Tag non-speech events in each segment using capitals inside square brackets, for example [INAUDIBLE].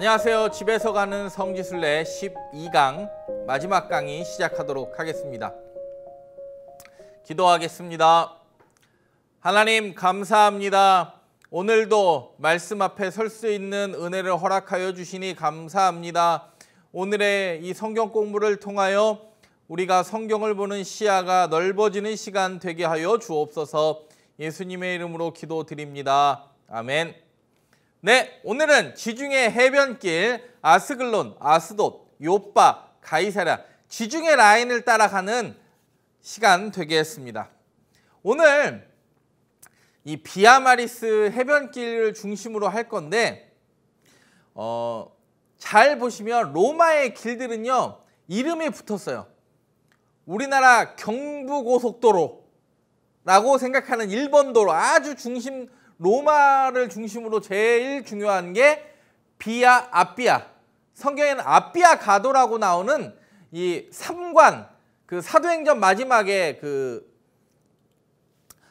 안녕하세요. 집에서 가는 성지순례 12강 마지막 강의 시작하도록 하겠습니다. 기도하겠습니다. 하나님 감사합니다. 오늘도 말씀 앞에 설 수 있는 은혜를 허락하여 주시니 감사합니다. 오늘의 이 성경 공부를 통하여 우리가 성경을 보는 시야가 넓어지는 시간 되게 하여 주옵소서. 예수님의 이름으로 기도드립니다. 아멘. 네, 오늘은 지중해 해변길 아스글론, 아스돗, 요빠, 가이사랴 지중해 라인을 따라가는 시간 되겠습니다. 오늘 이 비아마리스 해변길을 중심으로 할 건데 어, 잘 보시면 로마의 길들은요 이름이 붙었어요. 우리나라 경부고속도로라고 생각하는 1번 도로 아주 중심 로마를 중심으로 제일 중요한 게 비아 아비아 성경에는 아비아 가도라고 나오는 이 3관 그 사도행전 마지막에 그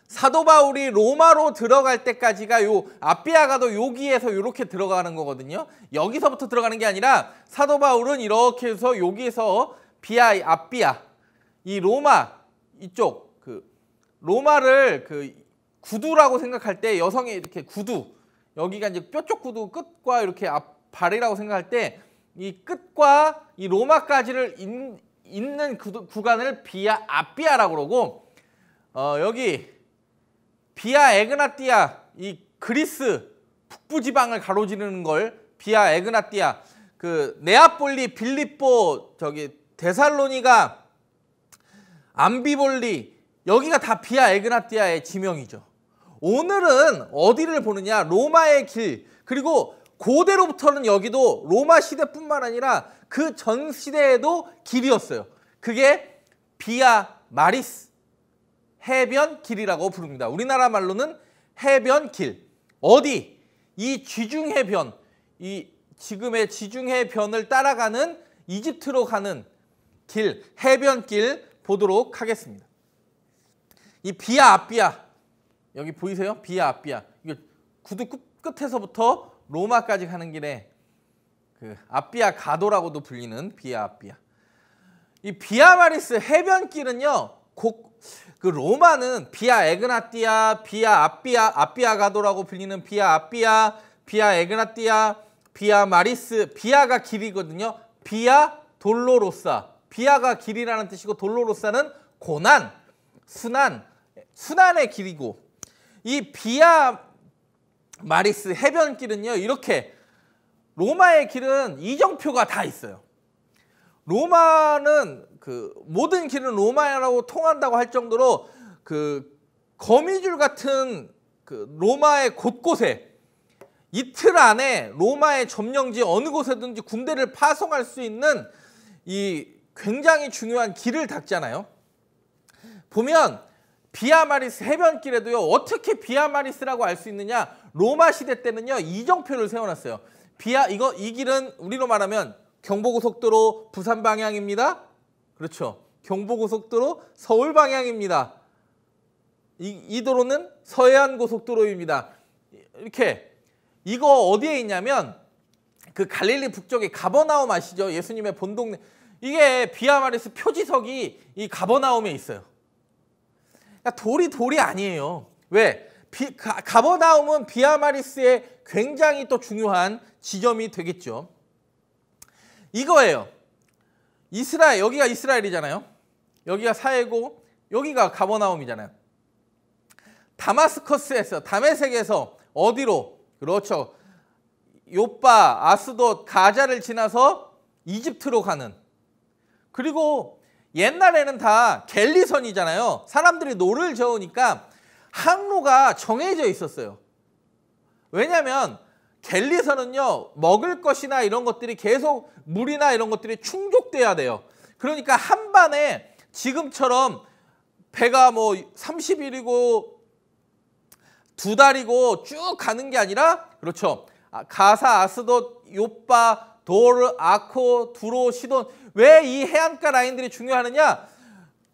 사도 바울이 로마로 들어갈 때까지가 요 아비아 가도 여기에서 이렇게 들어가는 거거든요. 여기서부터 들어가는 게 아니라 사도 바울은 이렇게 해서 여기에서 비아 아비아 이 로마 이쪽 그 로마를 그 구두라고 생각할 때 여성의 이렇게 구두 여기가 이제 뾰족 구두 끝과 이렇게 앞 발이라고 생각할 때 이 끝과 이 로마까지를 인, 있는 구두, 구간을 비아 앞비아라고 그러고 어, 여기 비아 에그나티아 이 그리스 북부 지방을 가로지르는 걸 비아 에그나티아 그 네아폴리 빌립보 저기 데살로니가 암비볼리 여기가 다 비아 에그나티아의 지명이죠. 오늘은 어디를 보느냐 로마의 길 그리고 고대로부터는 여기도 로마 시대뿐만 아니라 그 전 시대에도 길이었어요. 그게 비아 마리스 해변 길이라고 부릅니다. 우리나라 말로는 해변 길. 어디? 이 지중 해변. 이 지금의 지중 해변을 따라가는 이집트로 가는 길, 해변길 보도록 하겠습니다. 이 비아 앞비아 여기 보이세요? 비아 앞비아. 이게 구두 끝에서부터 로마까지 가는 길에 그 앞비아 가도라고도 불리는 비아 앞비아. 이 비아마리스 해변길은요. 곡, 그 로마는 비아 에그나티아, 비아 앞비아, 앞비아 가도라고 불리는 비아 앞비아, 비아 에그나티아, 비아 마리스, 비아가 길이거든요. 비아 돌로로사. 비아가 길이라는 뜻이고 돌로로사는 고난, 순환, 순환의 길이고 이 비아 마리스 해변길은요 이렇게 로마의 길은 이정표가 다 있어요. 로마는 그 모든 길은 로마라고 통한다고 할 정도로 그 거미줄 같은 그 로마의 곳곳에 이틀 안에 로마의 점령지 어느 곳에든지 군대를 파송할 수 있는 이 굉장히 중요한 길을 닦잖아요. 보면 비아마리스 해변길에도요. 어떻게 비아마리스라고 알 수 있느냐? 로마 시대 때는요. 이정표를 세워놨어요. 비아 이거 이 길은 우리로 말하면 경부고속도로 부산 방향입니다. 그렇죠. 경부고속도로 서울 방향입니다. 이, 이 도로는 서해안 고속도로입니다. 이렇게 이거 어디에 있냐면 그 갈릴리 북쪽의 가버나움 아시죠? 예수님의 본 동네 이게 비아마리스 표지석이 이 가버나움에 있어요. 그러니까 돌이 돌이 아니에요. 왜? 비, 가, 버나움은 비아마리스의 굉장히 또 중요한 지점이 되겠죠. 이거예요. 이스라엘 여기가 이스라엘이잖아요. 여기가 사해고 여기가 가버나움이잖아요. 다마스커스에서 다메섹에서 어디로? 그렇죠. 요빠, 아스돗, 가자를 지나서 이집트로 가는 그리고 옛날에는 다 갤리선이잖아요. 사람들이 노를 저으니까 항로가 정해져 있었어요. 왜냐하면 갤리선은요 먹을 것이나 이런 것들이 계속 물이나 이런 것들이 충족돼야 돼요. 그러니까 한 반에 지금처럼 배가 뭐 30일이고 두 달이고 쭉 가는 게 아니라 그렇죠. 아, 가사 아스돗 요빠 도르, 아코, 두로, 시돈 왜 이 해안가 라인들이 중요하느냐?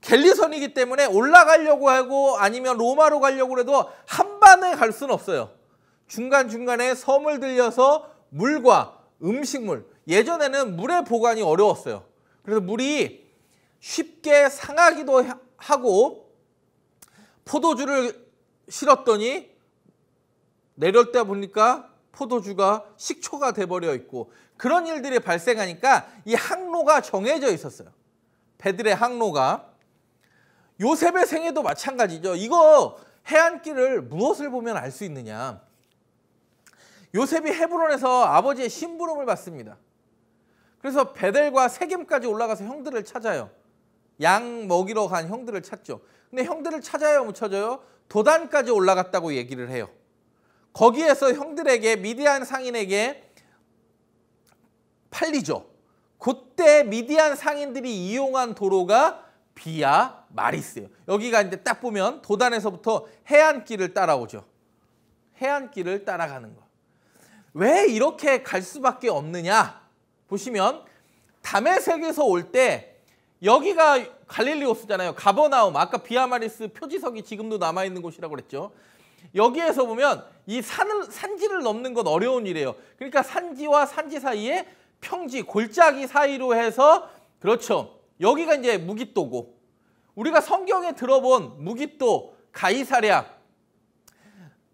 갤리선이기 때문에 올라가려고 하고 아니면 로마로 가려고 해도 한 번에 갈 수는 없어요. 중간중간에 섬을 들려서 물과 음식물 예전에는 물의 보관이 어려웠어요. 그래서 물이 쉽게 상하기도 하고 포도주를 실었더니 내렸다 보니까 포도주가 식초가 돼버려 있고 그런 일들이 발생하니까 이 항로가 정해져 있었어요. 배들의 항로가. 요셉의 생애도 마찬가지죠. 이거 해안길을 무엇을 보면 알 수 있느냐. 요셉이 헤브론에서 아버지의 심부름을 받습니다. 그래서 베델과 세겜까지 올라가서 형들을 찾아요. 양 먹이러 간 형들을 찾죠. 근데 형들을 찾아요 못찾져요 도단까지 올라갔다고 얘기를 해요. 거기에서 형들에게 미디안 상인에게 팔리죠. 그때 미디안 상인들이 이용한 도로가 비아 마리스예요. 여기가 이제 딱 보면 도단에서부터 해안길을 따라오죠. 해안길을 따라가는 거. 왜 이렇게 갈 수밖에 없느냐? 보시면 담의세계에서올 때 여기가 갈릴리오스잖아요. 가버나움 아까 비아마리스 표지석이 지금도 남아있는 곳이라고 그랬죠. 여기에서 보면 이 산을, 산지를 넘는 건 어려운 일이에요. 그러니까 산지와 산지 사이에 평지 골짜기 사이로 해서 그렇죠. 여기가 이제 무기또고 우리가 성경에 들어본 무기또, 가이사랴,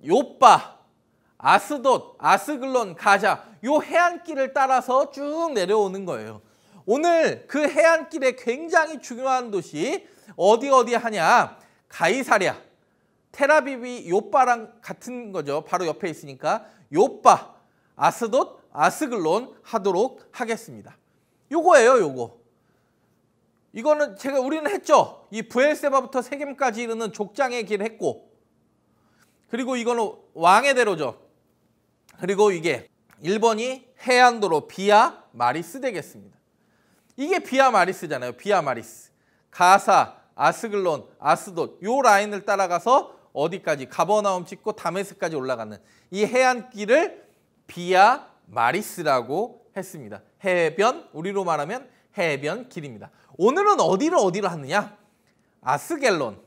요빠, 아스돗, 아스글론, 가자 요 해안길을 따라서 쭉 내려오는 거예요. 오늘 그 해안길에 굉장히 중요한 도시 어디 어디 하냐 가이사랴 테라비비 요빠랑 같은 거죠. 바로 옆에 있으니까 요빠, 아스돗, 아스글론 하도록 하겠습니다. 요거예요, 요거. 이거는 제가 우리는 했죠. 이 부엘세바부터 세겜까지 이르는 족장의 길 했고 그리고 이거는 왕의 대로죠. 그리고 이게 1번이 해안도로 비아 마리스 되겠습니다. 이게 비아 마리스잖아요. 비아 마리스. 가사, 아스글론, 아스돗 요 라인을 따라가서 어디까지 가버나움 찍고 다메스까지 올라가는 이 해안길을 비아 마리스라고 했습니다. 해변, 우리로 말하면 해변 길입니다. 오늘은 어디로 어디로 하느냐? 아스겔론,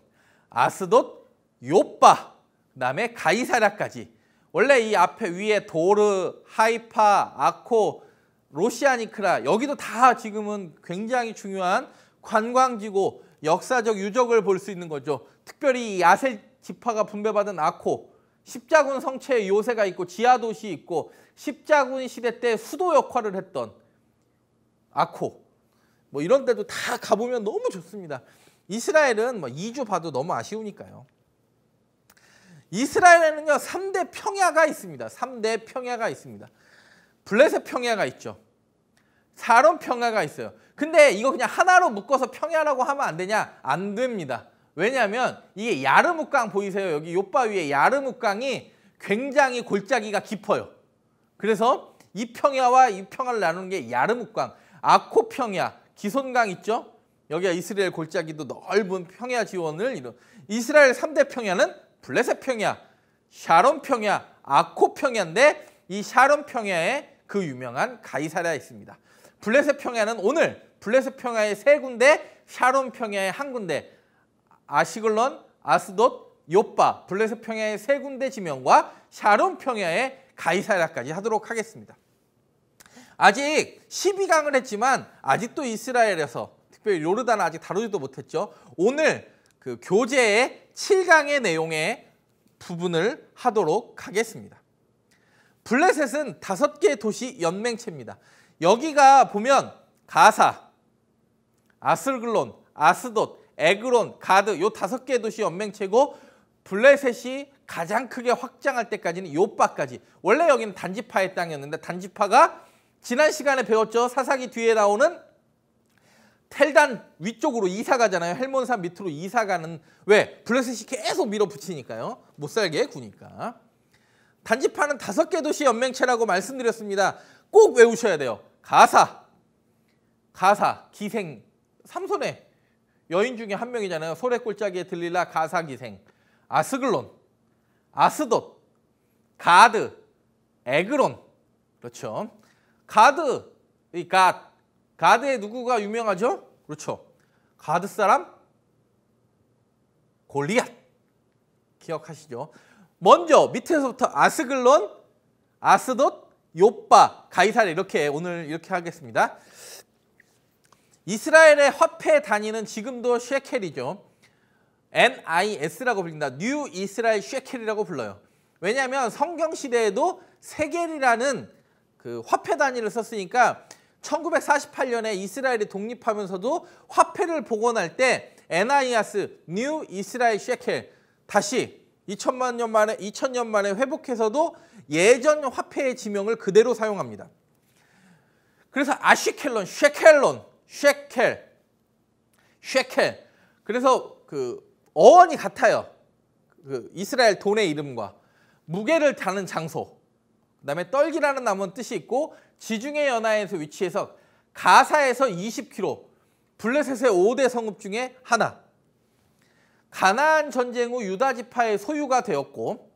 아스돗, 요빠, 그다음에 가이사랴까지. 원래 이 앞에 위에 도르, 하이파, 아코, 로시아니크라 여기도 다 지금은 굉장히 중요한 관광지고 역사적 유적을 볼 수 있는 거죠. 특별히 이아셀 지파가 분배받은 아코 십자군 성체의 요새가 있고 지하도시 있고 십자군 시대 때 수도 역할을 했던 아코 뭐 이런 데도 다 가보면 너무 좋습니다. 이스라엘은 뭐 2주 봐도 너무 아쉬우니까요. 이스라엘에는요 3대 평야가 있습니다. 3대 평야가 있습니다. 블레셋 평야가 있죠. 사론 평야가 있어요. 근데 이거 그냥 하나로 묶어서 평야라고 하면 안 되냐? 안 됩니다. 왜냐하면 이게 야르무강 보이세요? 여기 요바 위에 야르무강이 굉장히 골짜기가 깊어요. 그래서 이평야와 이평야를 나누는 게 야르무강, 아코평야, 기손강 있죠? 여기가 이스라엘 골짜기도 넓은 평야 지원을 이루 이스라엘 3대 평야는 블레셋 평야, 샤론 평야, 아코 평야인데 이 샤론 평야에 그 유명한 가이사랴 있습니다. 블레셋 평야는 오늘 블레셋 평야의 세 군데, 샤론 평야의 한 군데 아시글론, 아스돗, 요빠, 블레셋 평야의 세 군데 지명과 샤론 평야의 가이사라까지 하도록 하겠습니다. 아직 12강을 했지만 아직도 이스라엘에서 특별히 요르단은 아직 다루지도 못했죠. 오늘 그 교재의 7강의 내용의 부분을 하도록 하겠습니다. 블레셋은 다섯 개 도시 연맹체입니다. 여기가 보면 가사, 아슬글론, 아스돗, 에그론, 가드 요 다섯 개 도시 연맹체고 블레셋이 가장 크게 확장할 때까지는 요빠까지 원래 여기는 단지파의 땅이었는데 단지파가 지난 시간에 배웠죠. 사사기 뒤에 나오는 텔단 위쪽으로 이사 가잖아요. 헬몬산 밑으로 이사 가는 왜? 블레셋이 계속 밀어붙이니까요. 못 살게 구니까. 단지파는 다섯 개 도시 연맹체라고 말씀드렸습니다. 꼭 외우셔야 돼요. 가사, 가사, 기생, 삼손의 여인 중에 한 명이잖아요. 소래 꼴짜기에 들릴라 가사기생, 아스글론, 아스돗, 가드, 에그론. 그렇죠. 가드, 이 갓. 가드에 누구가 유명하죠? 그렇죠. 가드 사람? 골리앗. 기억하시죠? 먼저 밑에서부터 아스글론, 아스돗, 요빠, 가이사를 이렇게 오늘 이렇게 하겠습니다. 이스라엘의 화폐 단위는 지금도 쉐켈이죠. NIS라고 불린다. 뉴 이스라엘 쉐켈이라고 불러요. 왜냐하면 성경 시대에도 세겔이라는 그 화폐 단위를 썼으니까 1948년에 이스라엘이 독립하면서도 화폐를 복원할 때 NIS, 뉴 이스라엘 쉐켈 다시 2000만 년 만에 2000년 만에 회복해서도 예전 화폐의 지명을 그대로 사용합니다. 그래서 아시켈론, 쉐켈론 쉐켈. 쉐켈. 그래서 그 어원이 같아요. 그 이스라엘 돈의 이름과 무게를 다는 장소. 그다음에 떨기라는 나무는 뜻이 있고 지중해 연하에서 위치해서 가사에서 20km, 블레셋의 5대 성읍 중에 하나. 가나안 전쟁 후 유다 지파의 소유가 되었고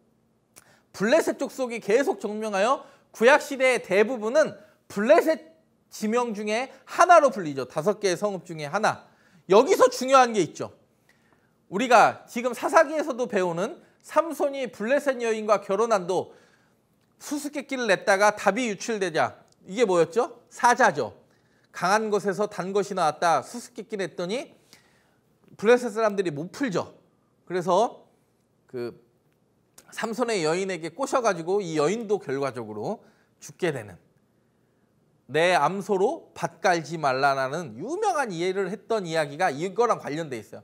블레셋 족속이 계속 정명하여 구약 시대의 대부분은 블레셋 지명 중에 하나로 불리죠. 다섯 개의 성읍 중에 하나. 여기서 중요한 게 있죠. 우리가 지금 사사기에서도 배우는 삼손이 블레셋 여인과 결혼한도 수수께끼를 냈다가 답이 유출되자 이게 뭐였죠? 사자죠. 강한 곳에서 단 것이 나왔다. 수수께끼 냈더니 블레셋 사람들이 못 풀죠. 그래서 그 삼손의 여인에게 꼬셔가지고 이 여인도 결과적으로 죽게 되는 내 암소로 밭 갈지 말라라는 유명한 이해를 했던 이야기가 이거랑 관련돼 있어요.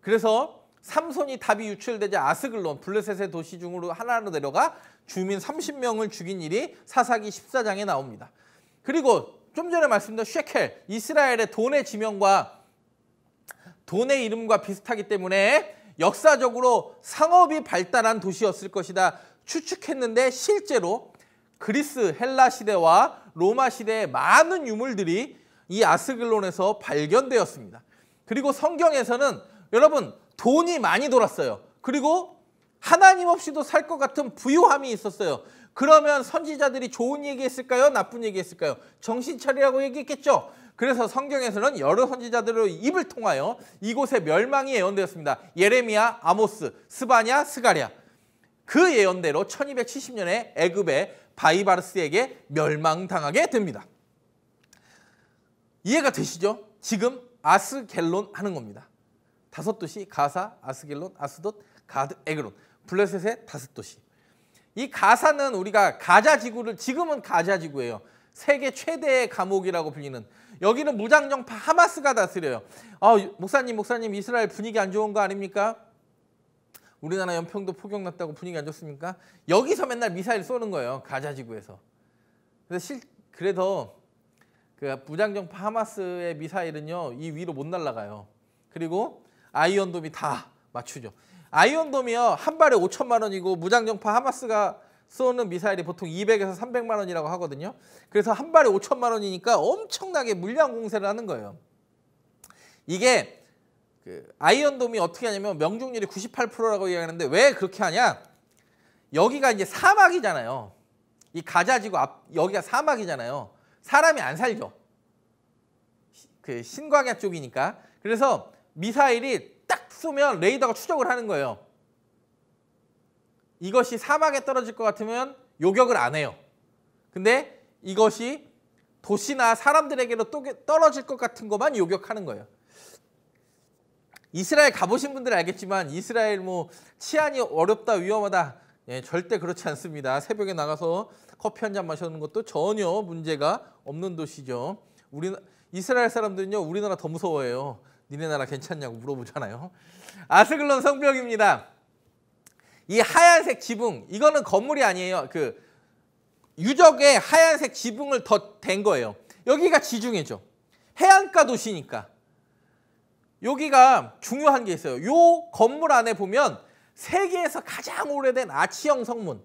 그래서 삼손이 답이 유출되자 아스글론 블레셋의 도시 중으로 하나로 내려가 주민 30명을 죽인 일이 사사기 14장에 나옵니다. 그리고 좀 전에 말씀드린 쉐켈 이스라엘의 돈의 지명과 돈의 이름과 비슷하기 때문에 역사적으로 상업이 발달한 도시였을 것이다 추측했는데 실제로 그리스 헬라 시대와 로마 시대의 많은 유물들이 이 아스글론에서 발견되었습니다. 그리고 성경에서는 여러분 돈이 많이 돌았어요. 그리고 하나님 없이도 살 것 같은 부유함이 있었어요. 그러면 선지자들이 좋은 얘기했을까요? 나쁜 얘기했을까요? 정신 차리라고 얘기했겠죠. 그래서 성경에서는 여러 선지자들의 입을 통하여 이곳의 멸망이 예언되었습니다. 예레미야, 아모스, 스바냐, 스가랴. 그 예언대로 1270년에 애굽에 바이바르스에게 멸망당하게 됩니다. 이해가 되시죠? 지금 아스겔론 하는 겁니다. 다섯 도시 가사, 아스겔론, 아스돗, 가드, 에그론 블레셋의 다섯 도시. 이 가사는 우리가 가자 지구를 지금은 가자 지구예요. 세계 최대의 감옥이라고 불리는 여기는 무장정파 하마스가 다스려요. 아, 목사님 목사님 이스라엘 분위기 안 좋은 거 아닙니까? 우리나라 연평도 폭격 났다고 분위기 안 좋습니까? 여기서 맨날 미사일 쏘는 거예요. 가자 지구에서. 그래서 실 그래서 그 부장정파 하마스의 미사일은요. 이 위로 못 날아가요. 그리고 아이언돔이 다 맞추죠. 아이언돔이요. 한 발에 5천만 원이고 무장정파 하마스가 쏘는 미사일이 보통 200에서 300만 원이라고 하거든요. 그래서 한 발에 5천만 원이니까 엄청나게 물량 공세를 하는 거예요. 이게 그 아이언돔이 어떻게 하냐면 명중률이 98%라고 얘기하는데 왜 그렇게 하냐? 여기가 이제 사막이잖아요. 이 가자지구 앞 여기가 사막이잖아요. 사람이 안 살죠. 그 신광야 쪽이니까. 그래서 미사일이 딱 쏘면 레이더가 추적을 하는 거예요. 이것이 사막에 떨어질 것 같으면 요격을 안 해요. 근데 이것이 도시나 사람들에게로 떨어질 것 같은 것만 요격하는 거예요. 이스라엘 가보신 분들은 알겠지만 이스라엘 뭐 치안이 어렵다 위험하다 예, 절대 그렇지 않습니다. 새벽에 나가서 커피 한 잔 마시는 것도 전혀 문제가 없는 도시죠. 우리 이스라엘 사람들은요 우리나라 더 무서워해요. 니네 나라 괜찮냐고 물어보잖아요. 아스글론 성벽입니다. 이 하얀색 지붕 이거는 건물이 아니에요. 그유적의 하얀색 지붕을 덧댄 거예요. 여기가 지중해죠. 해안가 도시니까 여기가 중요한 게 있어요. 요 건물 안에 보면 세계에서 가장 오래된 아치형 성문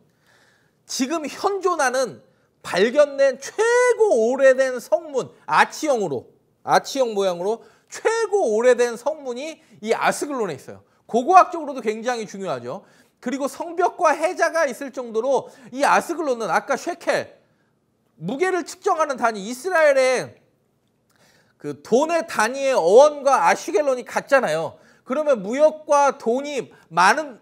지금 현존하는 발견된 최고 오래된 성문 아치형으로 아치형 모양으로 최고 오래된 성문이 이 아스글론에 있어요. 고고학적으로도 굉장히 중요하죠. 그리고 성벽과 해자가 있을 정도로 이 아스글론은 아까 쉐켈 무게를 측정하는 단위 이스라엘의 그 돈의 단위의 어원과 아슈겔론이 같잖아요. 그러면 무역과 돈이 많은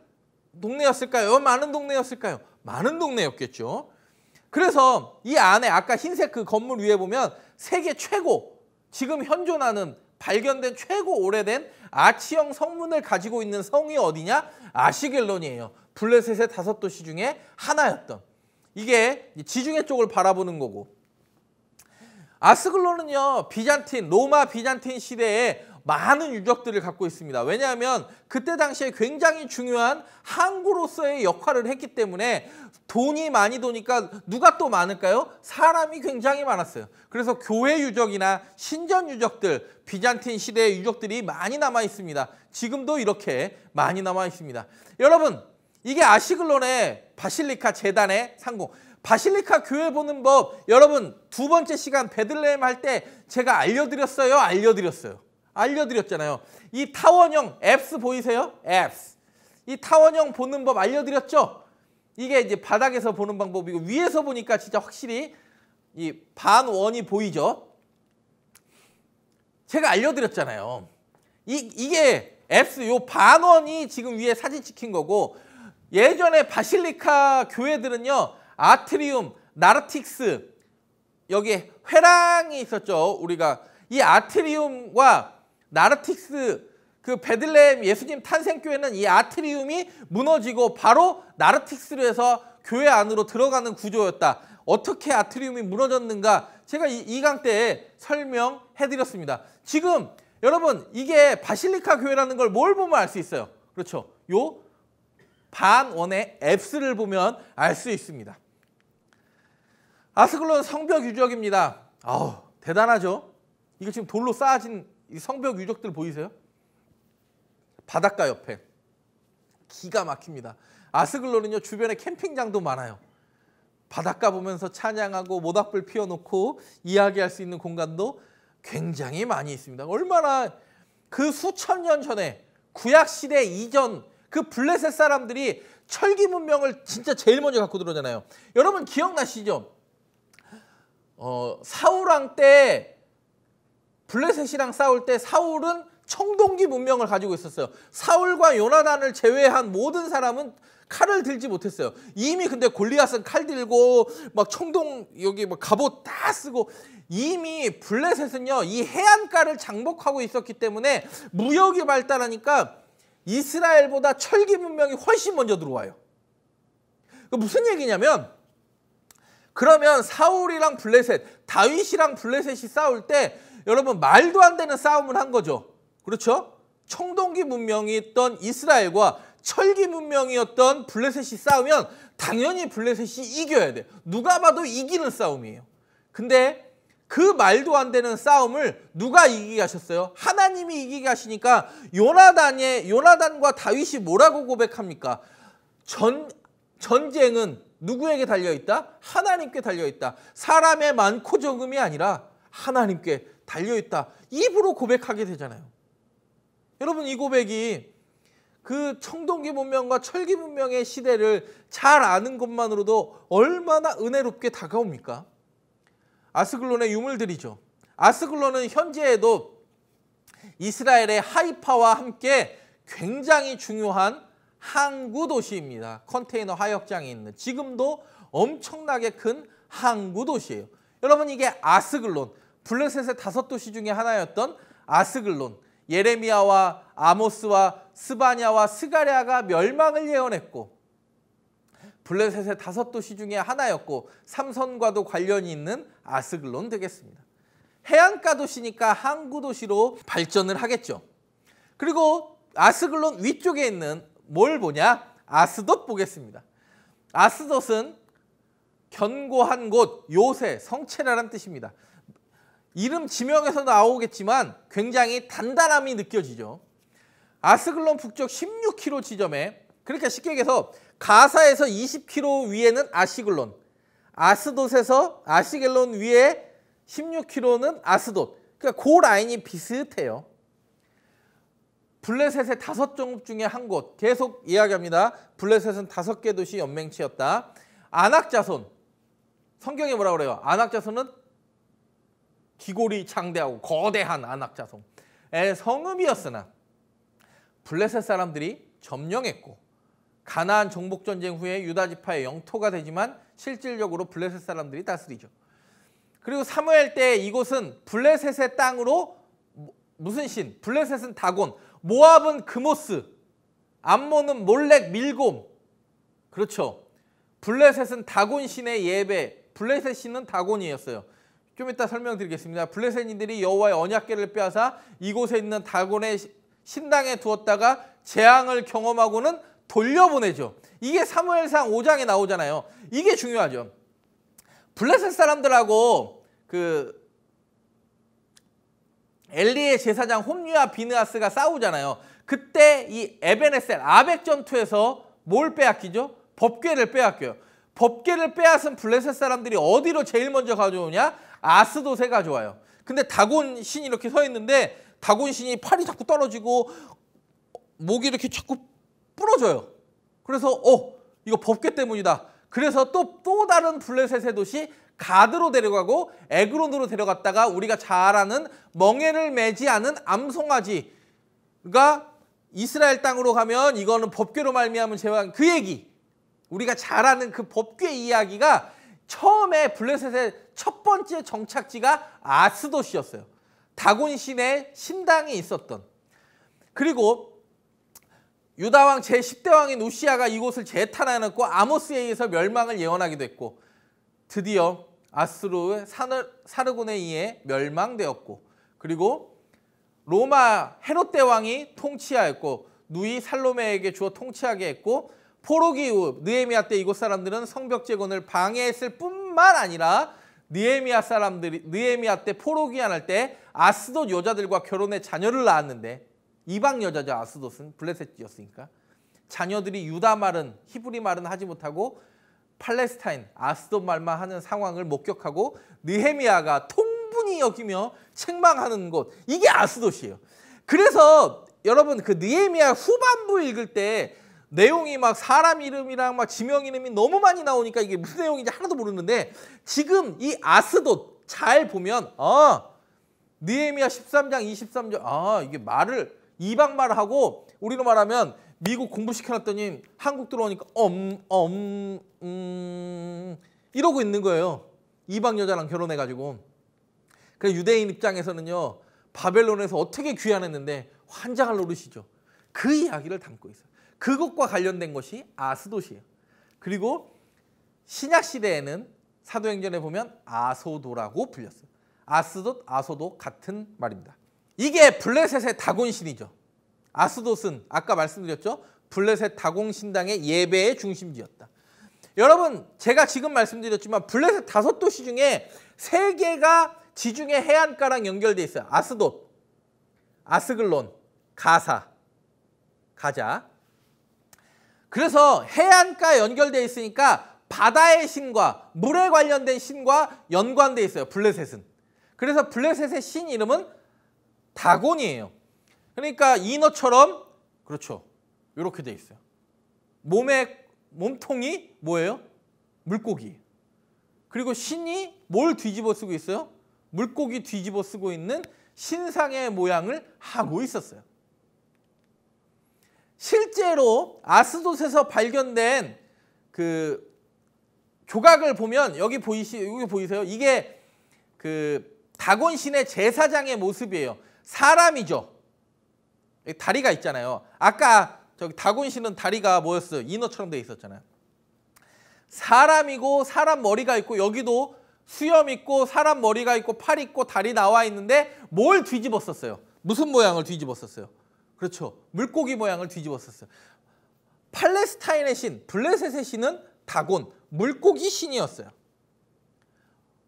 동네였을까요? 많은 동네였을까요? 많은 동네였겠죠. 그래서 이 안에 아까 흰색 그 건물 위에 보면 세계 최고 지금 현존하는 발견된 최고 오래된 아치형 성문을 가지고 있는 성이 어디냐? 아시겔론이에요. 블레셋의 다섯 도시 중에 하나였던. 이게 지중해 쪽을 바라보는 거고 아스글론은요 비잔틴 로마 비잔틴 시대에 많은 유적들을 갖고 있습니다. 왜냐하면 그때 당시에 굉장히 중요한 항구로서의 역할을 했기 때문에 돈이 많이 도니까 누가 또 많을까요? 사람이 굉장히 많았어요. 그래서 교회 유적이나 신전 유적들, 비잔틴 시대의 유적들이 많이 남아 있습니다. 지금도 이렇게 많이 남아 있습니다. 여러분, 이게 아시글론의 바실리카 재단의 상공. 바실리카 교회 보는 법 여러분 두 번째 시간 베들레헴 할 때 제가 알려드렸어요. 알려드렸어요. 알려드렸잖아요. 이 타원형 앱스 보이세요? 앱스. 이 타원형 보는 법 알려드렸죠? 이게 이제 바닥에서 보는 방법이고 위에서 보니까 진짜 확실히 이 반원이 보이죠? 제가 알려드렸잖아요. 이, 이게 앱스 요 반원이 지금 위에 사진 찍힌 거고 예전에 바실리카 교회들은요. 아트리움, 나르틱스 여기 에 회랑이 있었죠. 우리가 이 아트리움과 나르틱스 그 베들레헴 예수님 탄생교회는 이 아트리움이 무너지고 바로 나르틱스로 해서 교회 안으로 들어가는 구조였다. 어떻게 아트리움이 무너졌는가 제가 이 강 때 설명해드렸습니다. 지금 여러분 이게 바실리카 교회라는 걸 뭘 보면 알 수 있어요. 그렇죠. 요 반원의 스를 보면 알 수 있습니다. 아스글론 성벽 유적입니다. 아우 대단하죠? 이게 지금 돌로 쌓아진 성벽 유적들 보이세요? 바닷가 옆에 기가 막힙니다. 아스글론은요 주변에 캠핑장도 많아요. 바닷가 보면서 찬양하고 모닥불 피워놓고 이야기할 수 있는 공간도 굉장히 많이 있습니다. 얼마나 그 수천 년 전에 구약 시대 이전 그 블레셋 사람들이 철기 문명을 진짜 제일 먼저 갖고 들어오잖아요. 여러분 기억나시죠? 어, 사울왕 때 블레셋이랑 싸울 때 사울은 청동기 문명을 가지고 있었어요. 사울과 요나단을 제외한 모든 사람은 칼을 들지 못했어요. 이미 근데 골리앗은 칼 들고 막 청동 여기 막 갑옷 다 쓰고 이미 블레셋은요 이 해안가를 장복하고 있었기 때문에 무역이 발달하니까 이스라엘보다 철기 문명이 훨씬 먼저 들어와요. 그 무슨 얘기냐면 그러면 사울이랑 블레셋, 다윗이랑 블레셋이 싸울 때 여러분 말도 안 되는 싸움을 한 거죠. 그렇죠? 청동기 문명이 있던 이스라엘과 철기 문명이었던 블레셋이 싸우면 당연히 블레셋이 이겨야 돼. 누가 봐도 이기는 싸움이에요. 근데 그 말도 안 되는 싸움을 누가 이기게 하셨어요? 하나님이 이기게 하시니까 요나단의 요나단과 다윗이 뭐라고 고백합니까? 전 전쟁은 누구에게 달려있다? 하나님께 달려있다. 사람의 많고 적음이 아니라 하나님께 달려있다. 입으로 고백하게 되잖아요. 여러분 이 고백이 그 청동기 문명과 철기 문명의 시대를 잘 아는 것만으로도 얼마나 은혜롭게 다가옵니까? 아스글론의 유물들이죠. 아스글론은 현재에도 이스라엘의 하이파와 함께 굉장히 중요한 항구 도시입니다. 컨테이너 하역장에 있는 지금도 엄청나게 큰 항구 도시예요. 여러분 이게 아스글론 블레셋의 다섯 도시 중에 하나였던 아스글론 예레미야와 아모스와 스바냐와 스가랴가 멸망을 예언했고 블레셋의 다섯 도시 중에 하나였고 삼선과도 관련이 있는 아스글론 되겠습니다. 해안가 도시니까 항구 도시로 발전을 하겠죠. 그리고 아스글론 위쪽에 있는 뭘 보냐? 아스돗 보겠습니다. 아스돗은 견고한 곳, 요새, 성체라는 뜻입니다. 이름 지명에서 나오겠지만 굉장히 단단함이 느껴지죠. 아스글론 북쪽 16km 지점에 그러니까 쉽게 얘기해서 가사에서 20km 위에는 아시글론, 아스돗에서 아시글론 위에 16km는 아스돗. 그러니까 그 라인이 비슷해요. 블레셋의 다섯 종국 중에 한곳 계속 이야기합니다. 블레셋은 다섯 개 도시 연맹체였다. 안악자손 성경에 뭐라 그래요? 안악자손은 기골이 장대하고 거대한 안악자손의 성읍이었으나 블레셋 사람들이 점령했고 가나안 정복 전쟁 후에 유다 지파의 영토가 되지만 실질적으로 블레셋 사람들이 다스리죠. 그리고 사무엘 때 이곳은 블레셋의 땅으로 무슨 신? 블레셋은 다곤, 모압은 그모스, 암몬은 몰렉 밀곰. 그렇죠. 블레셋은 다곤 신의 예배. 블레셋 신은 다곤이었어요. 좀 이따 설명드리겠습니다. 블레셋인들이 여호와의 언약궤를 빼앗아 이곳에 있는 다곤의 신당에 두었다가 재앙을 경험하고는 돌려보내죠. 이게 사무엘상 5장에 나오잖아요. 이게 중요하죠. 블레셋 사람들하고 그 엘리의 제사장 홈리와 비느하스가 싸우잖아요. 그때 이 에베네셀 아벡 전투에서 뭘 빼앗기죠? 법궤를 빼앗겨요. 법궤를 빼앗은 블레셋 사람들이 어디로 제일 먼저 가져오냐? 아스도세 가져와요. 근데 다곤 신이 이렇게 서 있는데 다곤 신이 팔이 자꾸 떨어지고 목이 이렇게 자꾸 부러져요. 그래서 어 이거 법궤 때문이다. 그래서 또또 또 다른 블레셋의 도시 가드로 데려가고 에그론으로 데려갔다가 우리가 잘 아는 멍에를 매지 않은 암송아지가 이스라엘 땅으로 가면 이거는 법궤로 말미암은 제왕 그 얘기 우리가 잘 아는 그 법궤 이야기가 처음에 블레셋의 첫 번째 정착지가 아스도시였어요. 다곤 신의 신당이 있었던 그리고 유다 왕 제10대 왕인 우시아가 이곳을 재탄하였고 아모스에 의해서 멸망을 예언하기도 했고 드디어 아스루의 사르곤에 의해 멸망되었고 그리고 로마 헤롯 대왕이 통치하였고 누이 살로메에게 주어 통치하게 했고 포로기후 느헤미아때 이곳 사람들은 성벽 재건을 방해했을 뿐만 아니라 느헤미아 사람들이 느헤미아때 포로기한할 때 아스돗 여자들과 결혼해 자녀를 낳았는데 이방 여자죠 아스돗은 블레셋이었으니까 자녀들이 유다 말은 히브리 말은 하지 못하고 팔레스타인 아스도 말만 하는 상황을 목격하고 느헤미아가통분히 여기며 책망하는 곳 이게 아스돗이에요. 그래서 여러분 그느헤미아 후반부 읽을 때 내용이 막 사람 이름이랑 막 지명 이름이 너무 많이 나오니까 이게 무슨 내용인지 하나도 모르는데 지금 이 아스돗 잘 보면 어느헤미아 13장 23절 아 이게 말을 이방 말하고 우리로 말하면 미국 공부시켜놨더니 한국 들어오니까 엄엄 음, 이러고 있는 거예요. 이방 여자랑 결혼해가지고. 그래 유대인 입장에서는요. 바벨론에서 어떻게 귀환했는데 환장할 노릇이죠. 그 이야기를 담고 있어요. 그것과 관련된 것이 아스돗이에요. 그리고 신약 시대에는 사도행전에 보면 아소도라고 불렸어요. 아스돗, 아소도 같은 말입니다. 이게 블레셋의 다곤신이죠. 아스돗은 아까 말씀드렸죠. 블레셋 다공신당의 예배의 중심지였다. 여러분 제가 지금 말씀드렸지만 블레셋 다섯 도시 중에 세 개가 지중해 해안가랑 연결돼 있어요. 아스돗, 아스글론, 가사, 가자. 그래서 해안가 연결돼 있으니까 바다의 신과 물에 관련된 신과 연관돼 있어요. 블레셋은. 그래서 블레셋의 신 이름은 다곤이에요. 그러니까 이너처럼 그렇죠. 이렇게 돼 있어요. 몸의 몸통이 뭐예요? 물고기. 그리고 신이 뭘 뒤집어 쓰고 있어요? 물고기 뒤집어 쓰고 있는 신상의 모양을 하고 있었어요. 실제로 아스돗에서 발견된 그 조각을 보면 여기 보이시 여기 보이세요? 이게 그 다곤신의 제사장의 모습이에요. 사람이죠. 다리가 있잖아요. 아까 저기 다곤신은 다리가 뭐였어요? 인어처럼 돼 있었잖아요. 사람이고 사람 머리가 있고 여기도 수염 있고 사람 머리가 있고 팔 있고 다리 나와 있는데 뭘 뒤집었었어요? 무슨 모양을 뒤집었었어요? 그렇죠. 물고기 모양을 뒤집었었어요. 팔레스타인의 신, 블레셋의 신은 다곤, 물고기 신이었어요.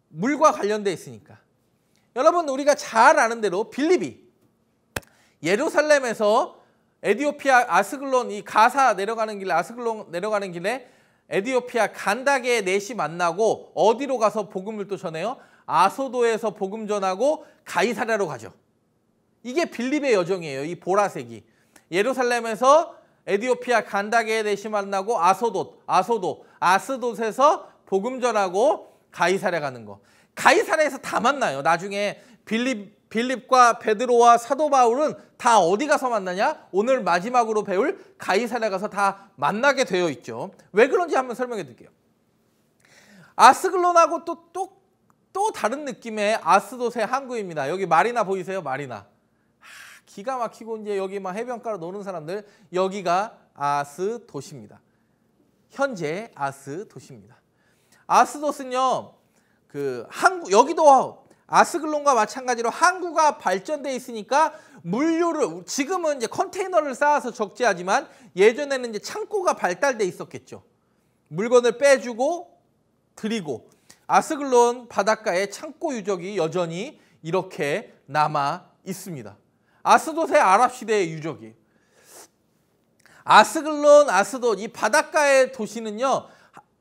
물과 관련돼 있으니까. 여러분 우리가 잘 아는 대로 빌립이 예루살렘에서 에디오피아 아스글론 이 가사 내려가는 길 아스글론 내려가는 길에 에디오피아 간다게 넷이 만나고 어디로 가서 복음을 또 전해요? 아소도에서 복음 전하고 가이사랴로 가죠. 이게 빌립의 여정이에요. 이 보라색이. 예루살렘에서 에디오피아 간다게 넷이 만나고 아소도, 아소도, 아스도에서 복음 전하고 가이사랴 가는 거. 가이사랴에서 다 만나요. 나중에 빌립 빌립과 베드로와 사도 바울은 다 어디 가서 만나냐? 오늘 마지막으로 배울 가이사랴 가서 다 만나게 되어 있죠. 왜 그런지 한번 설명해 드릴게요. 아스글론하고 또, 또, 또 다른 느낌의 아스도세 항구입니다. 여기 마리나 보이세요? 마리나. 아, 기가 막히고 이제 여기 막 해변가로 노는 사람들 여기가 아스 도시입니다. 현재 아스 도시입니다. 아스도스는요, 그 한국 여기도 아스글론과 마찬가지로 항구가 발전돼 있으니까 물류를 지금은 이제 컨테이너를 쌓아서 적재하지만 예전에는 이제 창고가 발달돼 있었겠죠. 물건을 빼주고 드리고 아스글론 바닷가에 창고 유적이 여전히 이렇게 남아 있습니다. 아스돗의 아랍 시대의 유적이 아스글론, 아스돗 이 바닷가의 도시는요.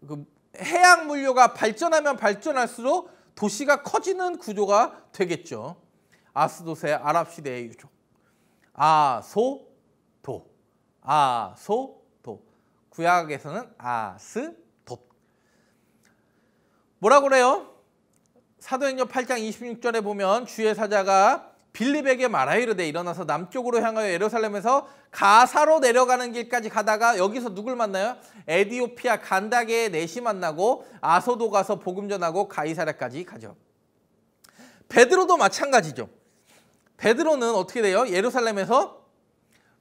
그 해양 물류가 발전하면 발전할수록 도시가 커지는 구조가 되겠죠. 아스도세 아랍 시대의 유조. 아소 도. 아소 도. 구약에서는 아스 도. 뭐라고 그래요? 사도행전 8장 26절에 보면 주의 사자가 빌립에게 말하 이르되 일어나서 남쪽으로 향하여 예루살렘에서 가사로 내려가는 길까지 가다가 여기서 누굴 만나요? 에디오피아 간다게의 넷이 만나고 아소도 가서 복음 전하고 가이사랴까지 가죠. 베드로도 마찬가지죠. 베드로는 어떻게 돼요? 예루살렘에서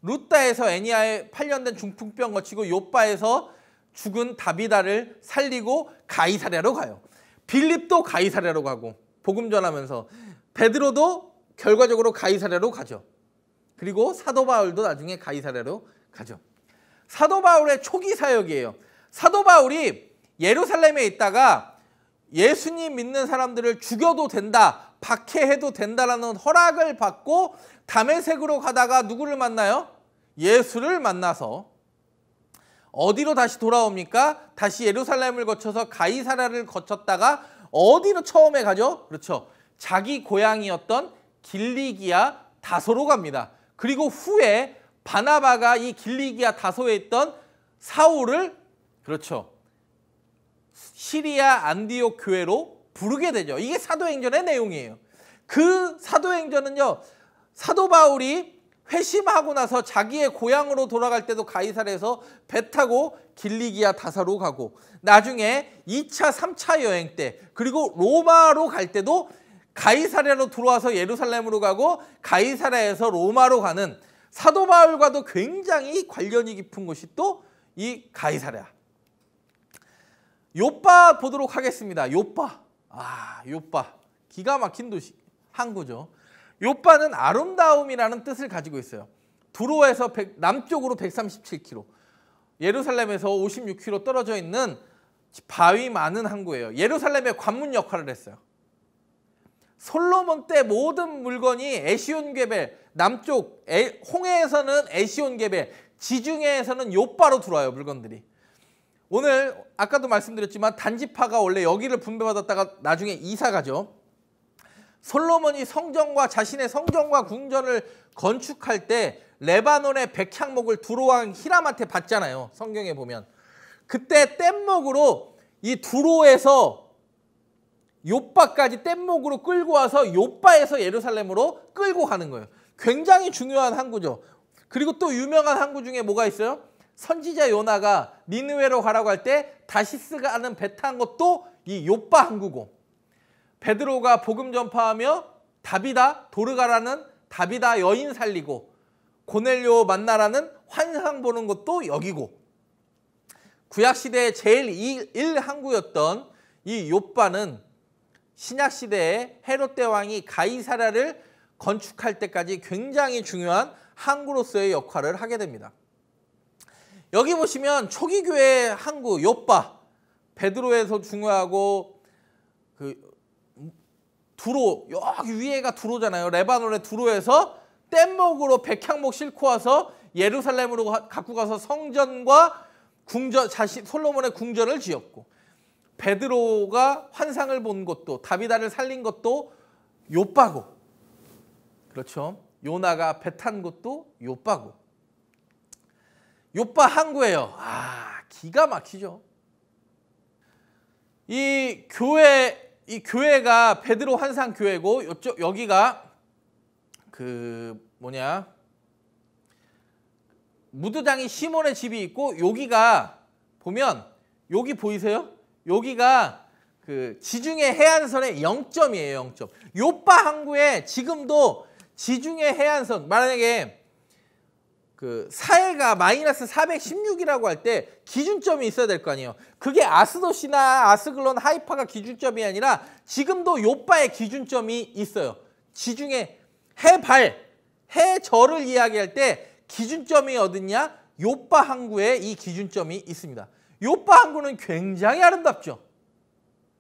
루다에서 애니아에 8년된 중풍병 거치고 요빠에서 죽은 다비다를 살리고 가이사랴로 가요. 빌립도 가이사랴로 가고 복음 전하면서 베드로도 결과적으로 가이사레로 가죠. 그리고 사도 바울도 나중에 가이사레로 가죠. 사도 바울의 초기 사역이에요. 사도 바울이 예루살렘에 있다가 예수님 믿는 사람들을 죽여도 된다, 박해해도 된다라는 허락을 받고 담에색으로 가다가 누구를 만나요? 예수를 만나서 어디로 다시 돌아옵니까? 다시 예루살렘을 거쳐서 가이사라를 거쳤다가 어디로 처음에 가죠? 그렇죠. 자기 고향이었던 길리기아 다소로 갑니다. 그리고 후에 바나바가 이 길리기아 다소에 있던 사울을 그렇죠. 시리아 안디옥 교회로 부르게 되죠. 이게 사도행전의 내용이에요. 그 사도행전은요. 사도 바울이 회심하고 나서 자기의 고향으로 돌아갈 때도 가이사에서 배 타고 길리기아 다사로 가고 나중에 2차, 3차 여행 때 그리고 로마로 갈 때도 가이사랴로 들어와서 예루살렘으로 가고 가이사랴에서 로마로 가는 사도 바울과도 굉장히 관련이 깊은 곳이 또 이 가이사랴. 요빠 보도록 하겠습니다. 요빠. 아, 요빠. 기가 막힌 도시 항구죠. 요빠는 아름다움이라는 뜻을 가지고 있어요. 두로에서 100, 남쪽으로 137km, 예루살렘에서 56km 떨어져 있는 바위 많은 항구예요. 예루살렘의 관문 역할을 했어요. 솔로몬 때 모든 물건이 에시온 개벨 남쪽 홍해에서는 에시온 개벨 지중해에서는 요바로 들어와요 물건들이 오늘 아까도 말씀드렸지만 단지파가 원래 여기를 분배받았다가 나중에 이사가죠 솔로몬이 성전과 자신의 성전과 궁전을 건축할 때 레바논의 백향목을 두로왕 히람한테 받잖아요 성경에 보면 그때 뗏목으로 이 두로에서 요빠까지 뗏목으로 끌고 와서 요빠에서 예루살렘으로 끌고 가는 거예요. 굉장히 중요한 항구죠. 그리고 또 유명한 항구 중에 뭐가 있어요? 선지자 요나가 니느웨로 가라고 할 때 다시스가 하는 배탄 것도 이 요빠 항구고 베드로가 복음 전파하며 다비다 도르가라는 다비다 여인 살리고 고넬료 만나라는 환상 보는 것도 여기고 구약시대의 제일 일 항구였던 이 요빠는 신약 시대에 헤롯 대왕이 가이사라를 건축할 때까지 굉장히 중요한 항구로서의 역할을 하게 됩니다. 여기 보시면 초기 교회 항구 요빠 베드로에서 중요하고 그 두로 여기 위에가 두로잖아요. 레바논의 두로에서 뗏목으로 백향목 싣고 와서 예루살렘으로 갖고 가서 성전과 궁전 자신 솔로몬의 궁전을 지었고 베드로가 환상을 본 것도 다비다를 살린 것도 요빠고 그렇죠. 요나가 배 탄 것도 요빠고 요빠 항구예요. 아 기가 막히죠. 이 교회 이 교회가 베드로 환상 교회고 요쪽 여기가 그 뭐냐 무드장이 시몬의 집이 있고 여기가 보면 여기 보이세요? 여기가 그 지중해 해안선의 0점이에요. 0점. 요파 항구에 지금도 지중해 해안선 만약에 그 사해가 마이너스 416이라고 할 때 기준점이 있어야 될 거 아니에요. 그게 아스도시나 아스글론 하이파가 기준점이 아니라 지금도 요파의 기준점이 있어요. 지중해 해발, 해저를 이야기할 때 기준점이 어딨냐? 요파 항구에 이 기준점이 있습니다. 요파 항구는 굉장히 아름답죠.